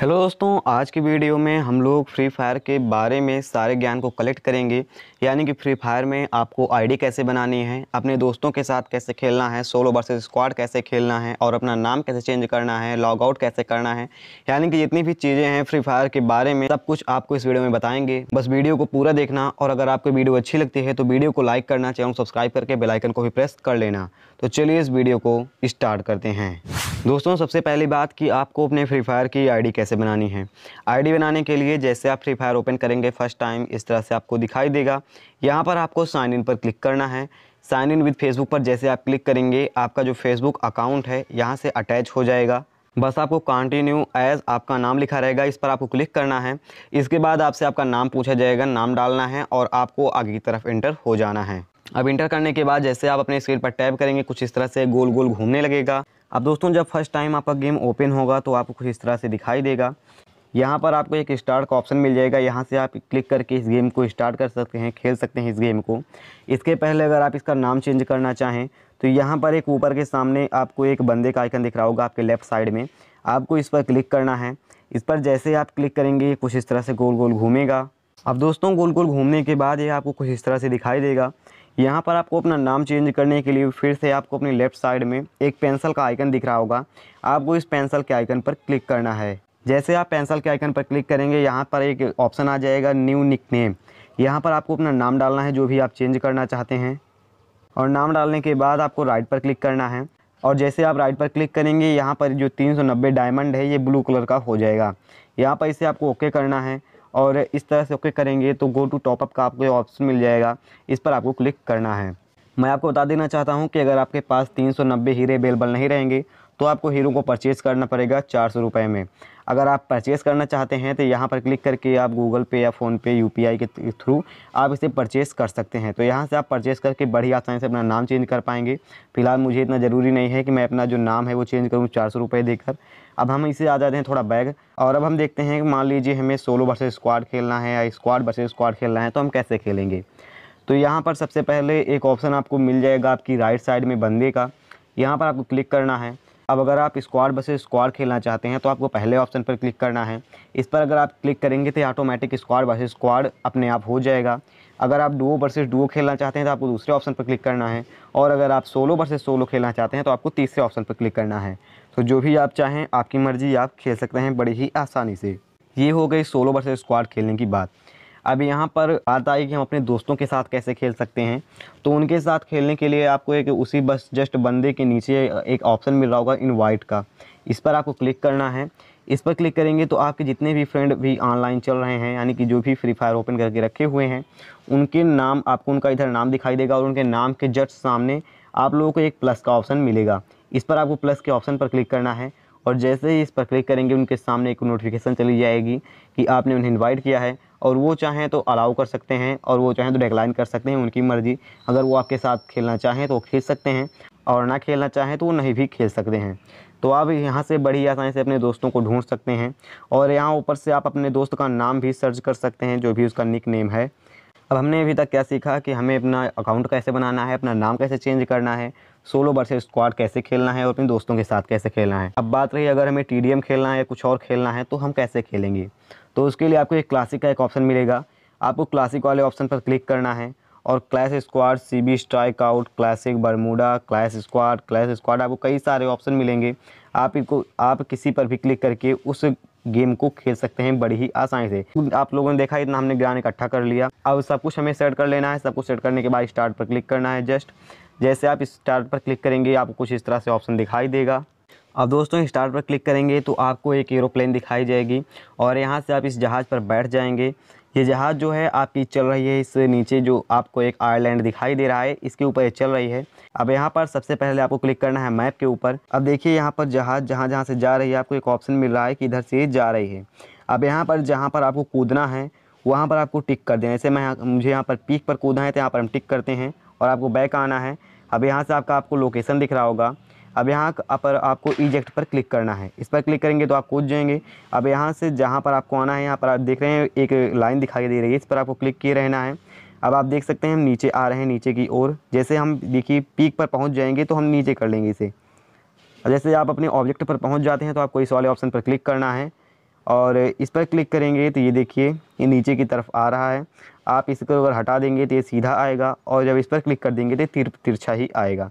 hello दोस्तों आज की वीडियो में हम लोग फ्री फायर के बारे में सारे ज्ञान को कलेक्ट करेंगे यानी कि फ्री फायर में आपको आईडी कैसे बनानी है अपने दोस्तों के साथ कैसे खेलना है सोलो वर्सेस स्क्वाड कैसे खेलना है और अपना नाम कैसे चेंज करना है लॉग आउट कैसे करना है यानी कि जितनी भी चीज़ें हैं फ्री फायर के बारे में सब कुछ आपको इस वीडियो में बताएंगे बस वीडियो को पूरा देखना और अगर आपको वीडियो अच्छी लगती है तो वीडियो को लाइक करना चैनल सब्सक्राइब करके बेलाइकन को भी प्रेस कर लेना तो चलिए इस वीडियो को स्टार्ट करते हैं दोस्तों सबसे पहली बात कि आपको अपने फ्री फायर की आईडी कैसे बनानी है आईडी बनाने के लिए जैसे आप फ्री फायर ओपन करेंगे फर्स्ट टाइम इस तरह से आपको दिखाई देगा यहाँ पर आपको साइन इन पर क्लिक करना है साइन इन विद फेसबुक पर जैसे आप क्लिक करेंगे आपका जो फेसबुक अकाउंट है यहाँ से अटैच हो जाएगा बस आपको कंटिन्यू एज आपका नाम लिखा रहेगा इस पर आपको क्लिक करना है इसके बाद आपसे आपका नाम पूछा जाएगा नाम डालना है और आपको आगे की तरफ एंटर हो जाना है अब इंटर करने के बाद जैसे आप अपने स्क्रीन पर टैप करेंगे कुछ इस तरह से गोल गोल घूमने लगेगा अब दोस्तों जब फर्स्ट टाइम आपका गेम ओपन होगा तो आपको कुछ इस तरह से दिखाई देगा यहाँ पर आपको एक स्टार्ट का ऑप्शन मिल जाएगा यहाँ से आप क्लिक करके इस गेम को स्टार्ट कर सकते हैं खेल सकते हैं इस गेम को इसके पहले अगर आप इसका नाम चेंज करना चाहें तो यहाँ पर एक ऊपर के सामने आपको एक बंदे का आइकन दिख रहा होगा आपके लेफ़्ट साइड में आपको इस पर क्लिक करना है इस पर जैसे आप क्लिक करेंगे कुछ इस तरह से गोल गोल घूमेगा अब दोस्तों गोल गोल घूमने के बाद ये आपको कुछ इस तरह से दिखाई देगा यहाँ पर आपको अपना नाम चेंज करने के लिए फिर से आपको अपनी लेफ़्ट साइड में एक पेंसिल का आइकन दिख रहा होगा आपको इस पेंसिल के आइकन पर क्लिक करना है जैसे आप पेंसिल के आइकन पर क्लिक करेंगे यहाँ पर एक ऑप्शन आ जाएगा न्यू निक नेम यहाँ पर आपको अपना नाम डालना है जो भी आप चेंज करना चाहते हैं और नाम डालने के बाद आपको राइट पर क्लिक करना है और जैसे आप राइट पर क्लिक करेंगे यहाँ पर जो 390 डायमंड है ये ब्लू कलर का हो जाएगा यहाँ पर इसे आपको ओके करना है और इस तरह से ओके करेंगे तो गो टू टॉपअप का आपको ऑप्शन मिल जाएगा इस पर आपको क्लिक करना है मैं आपको बता देना चाहता हूँ कि अगर आपके पास तीन सौ नब्बे हीरे अवेलेबल नहीं रहेंगे तो आपको हीरो को परचेज़ करना पड़ेगा चार सौ रुपये में अगर आप परचेज़ करना चाहते हैं तो यहाँ पर क्लिक करके आप गूगल पे या फ़ोनपे यू के थ्रू आप इसे परचेज़ कर सकते हैं तो यहाँ से आप परचेज़ करके बड़ी आसानी से अपना नाम चेंज कर पाएंगे फ़िलहाल मुझे इतना ज़रूरी नहीं है कि मैं अपना जो नाम है वो चेंज करूँ चार सौ रुपये देकर अब हम इसे आ जाते हैं थोड़ा बैग और अब हम देखते हैं मान लीजिए हमें सोलो वर्सेज स्क्वाड खेलना है या स्क्वाड वर्सेज स्क्वाड खेलना है तो हम कैसे खेलेंगे तो यहाँ पर सबसे पहले एक ऑप्शन आपको मिल जाएगा आपकी राइट साइड में बंदे का यहाँ पर आपको क्लिक करना है अब अगर आप स्क्वाड बसे स्क्वाड खेलना चाहते हैं तो आपको पहले ऑप्शन पर क्लिक करना है इस पर अगर आप क्लिक करेंगे तो ऑटोमेटिक स्क्वाड बसे स्क्वाड अपने आप हो जाएगा अगर आप डुओ बर्सेज़ डुओ खेलना चाहते हैं तो आपको दूसरे ऑप्शन पर क्लिक करना है और अगर आप सोलो बर्सेज सोलो खेलना चाहते हैं तो आपको तीसरे ऑप्शन पर क्लिक करना है तो जो भी आप चाहें आपकी मर्ज़ी आप खेल सकते हैं बड़ी ही आसानी से ये हो गई सोलो वर्सेस स्क्वाड खेलने की बात अब यहाँ पर बात आई कि हम अपने दोस्तों के साथ कैसे खेल सकते हैं तो उनके साथ खेलने के लिए आपको एक उसी बस जस्ट बंदे के नीचे एक ऑप्शन मिल रहा होगा इनवाइट का इस पर आपको क्लिक करना है इस पर क्लिक करेंगे तो आपके जितने भी फ्रेंड भी ऑनलाइन चल रहे हैं यानी कि जो भी फ्री फायर ओपन करके रखे हुए हैं उनके नाम आपको उनका इधर नाम दिखाई देगा और उनके नाम के जस्ट सामने आप लोगों को एक प्लस का ऑप्शन मिलेगा इस पर आपको प्लस के ऑप्शन पर क्लिक करना है और जैसे ही इस पर क्लिक करेंगे उनके सामने एक नोटिफिकेशन चली जाएगी कि आपने उन्हें इन्वाइट किया है और वो चाहें तो अलाउ कर सकते हैं और वो चाहें तो डेक्लाइन कर सकते हैं उनकी मर्ज़ी अगर वो आपके साथ खेलना चाहें तो खेल सकते हैं और ना खेलना चाहें तो वो नहीं भी खेल सकते हैं तो आप यहाँ से बड़ी आसानी से अपने दोस्तों को ढूंढ सकते हैं और यहाँ ऊपर से आप अपने दोस्त का नाम भी सर्च कर सकते हैं जो भी उसका निक नेम है अब हमने अभी तक क्या सीखा कि हमें अपना अकाउंट कैसे बनाना है अपना नाम कैसे चेंज करना है सोलो बर्से स्क्वाड कैसे खेलना है और अपने दोस्तों के साथ कैसे खेलना है अब बात रही अगर हमें टी खेलना है या कुछ और खेलना है तो हम कैसे खेलेंगे तो उसके लिए आपको एक क्लासिक का एक ऑप्शन मिलेगा आपको क्लासिक वाले ऑप्शन पर क्लिक करना है और clash squad C B strike out classic Bermuda clash squad clash squad आपको कई सारे ऑप्शन मिलेंगे आप इनको आप किसी पर भी क्लिक करके उस गेम को खेल सकते हैं बड़ी ही आसानी से आप लोगों ने देखा इतना हमने ज्ञान इकट्ठा कर लिया अब सब कुछ हमें सेट कर लेना है सब कुछ सेट करने के बाद स्टार्ट पर क्लिक करना है जस्ट जैसे आप स्टार्ट पर क्लिक करेंगे आपको कुछ इस तरह से ऑप्शन दिखाई देगा अब दोस्तों स्टार्ट पर क्लिक करेंगे तो आपको एक एरोप्लेन दिखाई जाएगी और यहाँ से आप इस जहाज़ पर बैठ जाएंगे ये जहाज़ जो है आपकी चल रही है इससे नीचे जो आपको एक आयरलैंड दिखाई दे रहा है इसके ऊपर ये चल रही है अब यहाँ पर सबसे पहले आपको क्लिक करना है मैप के ऊपर अब देखिए यहाँ पर जहाज़ जहाँ जहाँ से जा रही है आपको एक ऑप्शन मिल रहा है कि इधर से जा रही है अब यहाँ पर जहाँ पर आपको कूदना है वहाँ पर आपको टिक कर देना जैसे मैं मुझे यहाँ पर पीक पर कूदना है तो यहाँ पर हम टिक करते हैं और आपको बैक आना है अब यहाँ से आपका आपको लोकेशन दिख रहा होगा अब यहाँ पर आपको इजेक्ट पर क्लिक करना है इस पर क्लिक करेंगे तो आप कूद जाएंगे अब यहाँ से जहाँ पर आपको आना है यहाँ पर आप देख रहे हैं एक लाइन दिखाई दे रही है इस पर आपको क्लिक किए रहना है अब आप देख सकते हैं हम नीचे आ रहे हैं नीचे की ओर जैसे हम देखिए पीक पर पहुँच जाएंगे तो हम नीचे कर लेंगे इसे जैसे आप अपने ऑब्जेक्ट पर पहुँच जाते हैं तो आपको इस वाले ऑप्शन पर क्लिक करना है और इस पर क्लिक करेंगे तो ये देखिए ये नीचे की तरफ आ रहा है आप इसको अगर हटा देंगे तो ये सीधा आएगा और जब इस पर क्लिक कर देंगे तो तिर तिरछा ही आएगा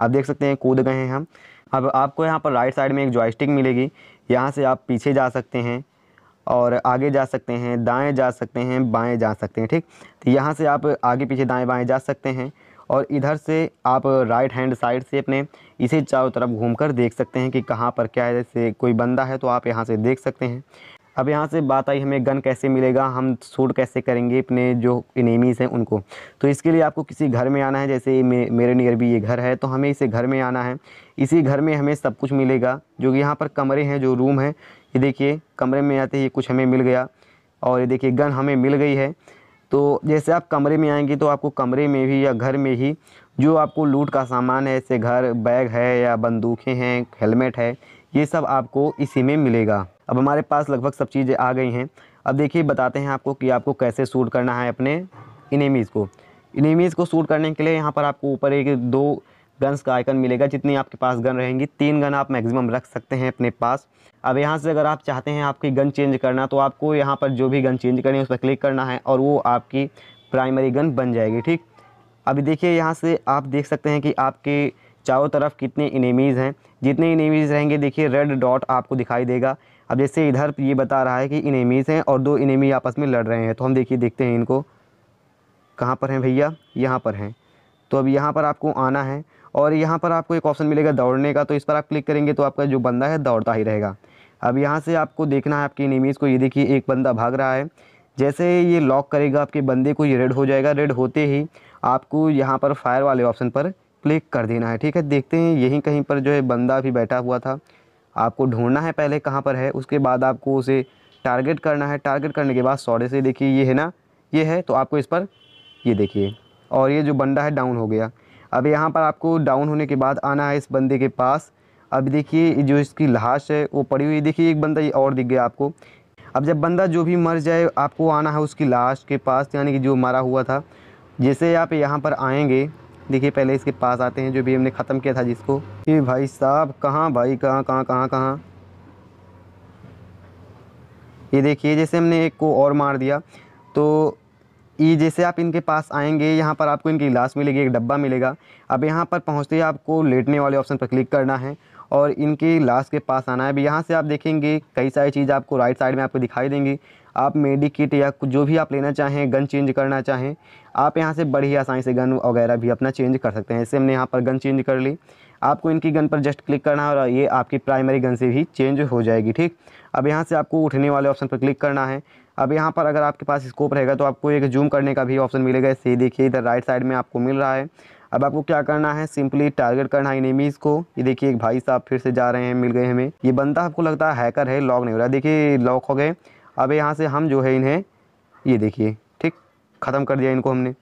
आप देख सकते हैं कूद गए हैं हम अब आपको यहाँ पर राइट साइड में एक जॉयस्टिक मिलेगी यहाँ से आप पीछे जा सकते हैं और आगे जा सकते हैं दाएं जा सकते हैं बाएं जा सकते हैं ठीक तो यहाँ से आप आगे पीछे दाएं बाएं जा सकते हैं और इधर से आप राइट हैंड साइड से अपने इसे चारों तरफ घूमकर देख सकते हैं कि कहाँ पर क्या है जैसे कोई बंदा है तो आप यहाँ से देख सकते हैं अब यहाँ से बात आई हमें गन कैसे मिलेगा हम सूट कैसे करेंगे अपने जो इनेमीज़ हैं उनको तो इसके लिए आपको किसी घर में आना है जैसे मे, मेरे नियर भी ये घर है तो हमें इसे घर में आना है इसी घर में हमें सब कुछ मिलेगा जो कि यहाँ पर कमरे हैं जो रूम है ये देखिए कमरे में आते ही कुछ हमें मिल गया और ये देखिए गन हमें मिल गई है तो जैसे आप कमरे में आएंगे तो आपको कमरे में भी या घर में ही जो आपको लूट का सामान है जैसे घर बैग है या बंदूकें हैं हेलमेट है ये सब आपको इसी में मिलेगा अब हमारे पास लगभग सब चीज़ें आ गई हैं अब देखिए बताते हैं आपको कि आपको कैसे सूट करना है अपने इनेमीज़ को इनेमीज़ को सूट करने के लिए यहाँ पर आपको ऊपर एक दो गन्स का आइकन मिलेगा जितनी आपके पास गन रहेंगी तीन गन आप मैक्सिमम रख सकते हैं अपने पास अब यहाँ से अगर आप चाहते हैं आपकी गन चेंज करना तो आपको यहाँ पर जो भी गन चेंज करनी है उस पर क्लिक करना है और वो आपकी प्राइमरी गन बन जाएगी ठीक अभी देखिए यहाँ से आप देख सकते हैं कि आपके चारों तरफ कितने इनेमीज़ हैं जितने इनेमीज़ रहेंगे देखिए रेड डॉट आपको दिखाई देगा अब जैसे इधर ये बता रहा है कि इनेमीज़ हैं और दो इनेमी आपस में लड़ रहे हैं तो हम देखिए देखते हैं इनको कहाँ पर हैं भैया यहाँ पर हैं तो अब यहाँ पर आपको आना है और यहाँ पर आपको एक ऑप्शन मिलेगा दौड़ने का तो इस पर आप क्लिक करेंगे तो आपका जो बंदा है दौड़ता ही रहेगा अब यहाँ से आपको देखना है आपकी इनेमीज़ को ये देखिए एक बंदा भाग रहा है जैसे ये लॉक करेगा आपके बंदे को ये रेड हो जाएगा रेड होते ही आपको यहाँ पर फायर वाले ऑप्शन पर क्लिक कर देना है ठीक है देखते हैं यहीं कहीं पर जो है बंदा भी बैठा हुआ था आपको ढूंढना है पहले कहाँ पर है उसके बाद आपको उसे टारगेट करना है टारगेट करने के बाद सौरे से देखिए ये है ना ये है तो आपको इस पर ये देखिए और ये जो बंदा है डाउन हो गया अब यहाँ पर आपको डाउन होने के बाद आना है इस बंदे के पास अब देखिए जो इसकी लाश है वो पड़ी हुई देखिए एक बंदा ये और दिख गया आपको अब जब बंदा जो भी मर जाए आपको आना है उसकी लाश के पास यानी कि जो मरा हुआ था जैसे आप यहाँ पर आएंगे देखिए पहले इसके पास आते हैं जो भी हमने ख़त्म किया था जिसको ये भाई साहब कहाँ भाई कहाँ कहाँ कहाँ कहाँ ये देखिए जैसे हमने एक को और मार दिया तो ये जैसे आप इनके पास आएंगे यहाँ पर आपको इनकी गिलास मिलेगी एक डब्बा मिलेगा अब यहाँ पर पहुँचते ही आपको लेटने वाले ऑप्शन पर क्लिक करना है और इनके लास्ट के पास आना है अब यहाँ से आप देखेंगे कई सारी चीज़ आपको राइट साइड में आपको दिखाई देंगी आप मेडिकिट या जो भी आप लेना चाहें गन चेंज करना चाहें आप यहाँ से बड़ी आसानी से गन वगैरह भी अपना चेंज कर सकते हैं ऐसे हमने यहाँ पर गन चेंज कर ली आपको इनकी गन पर जस्ट क्लिक करना है और ये आपकी प्राइमरी गन से भी चेंज हो जाएगी ठीक अब यहाँ से आपको उठने वाले ऑप्शन पर क्लिक करना है अब यहाँ पर अगर आपके पास स्कोप रहेगा तो आपको एक जूम करने का भी ऑप्शन मिलेगा इससे देखिए इधर राइट साइड में आपको मिल रहा है अब आपको क्या करना है सिंपली टारगेट करना है इनमीज को ये देखिए एक भाई साहब फिर से जा रहे हैं मिल गए हमें ये बंदा आपको लगता है हैकर है लॉक नहीं हो रहा देखिए लॉक हो गए अब यहाँ से हम जो है इन्हें ये देखिए ठीक ख़त्म कर दिया इनको हमने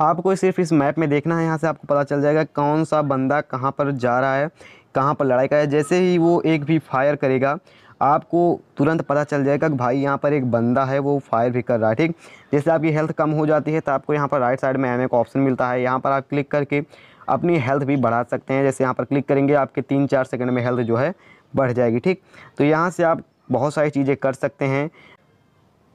आपको सिर्फ इस मैप में देखना है यहाँ से आपको पता चल जाएगा कौन सा बंदा कहाँ पर जा रहा है कहाँ पर लड़ाई रहा है जैसे ही वो एक भी फायर करेगा आपको तुरंत पता चल जाएगा कि भाई यहाँ पर एक बंदा है वो फायर भी कर रहा है ठीक जैसे आपकी हेल्थ कम हो जाती है तो आपको यहाँ पर राइट साइड में एम का ऑप्शन मिलता है यहाँ पर आप क्लिक करके अपनी हेल्थ भी बढ़ा सकते हैं जैसे यहाँ पर क्लिक करेंगे आपके तीन चार सेकंड में हेल्थ जो है बढ़ जाएगी ठीक तो यहाँ से आप बहुत सारी चीज़ें कर सकते हैं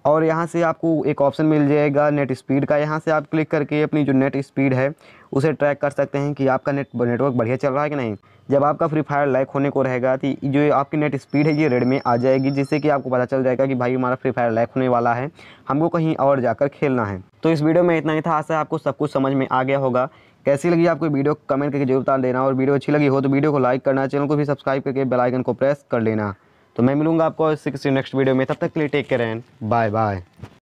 और यहाँ से आपको एक ऑप्शन मिल जाएगा नेट स्पीड का यहाँ से आप क्लिक करके अपनी जो नेट स्पीड है उसे ट्रैक कर सकते हैं कि आपका नेट नेटवर्क बढ़िया चल रहा है कि नहीं जब आपका फ्री फायर लाइक होने को रहेगा तो जो आपकी नेट स्पीड है ये रेड में आ जाएगी जिससे कि आपको पता चल जाएगा कि भाई हमारा फ्री फायर लाइक होने वाला है हमको कहीं और जाकर खेलना है तो इस वीडियो में इतना ही था आशा आपको सब कुछ समझ में आ गया होगा कैसी लगी आपको वीडियो कमेंट करके जरूरत देना और वीडियो अच्छी लगी हो तो वीडियो को लाइक करना चैनल को भी सब्सक्राइब करके बेलाइकन को प्रेस कर लेना तो मैं मिलूंगा आपको किसी नेक्स्ट वीडियो में तब तक के लिए take care and bye bye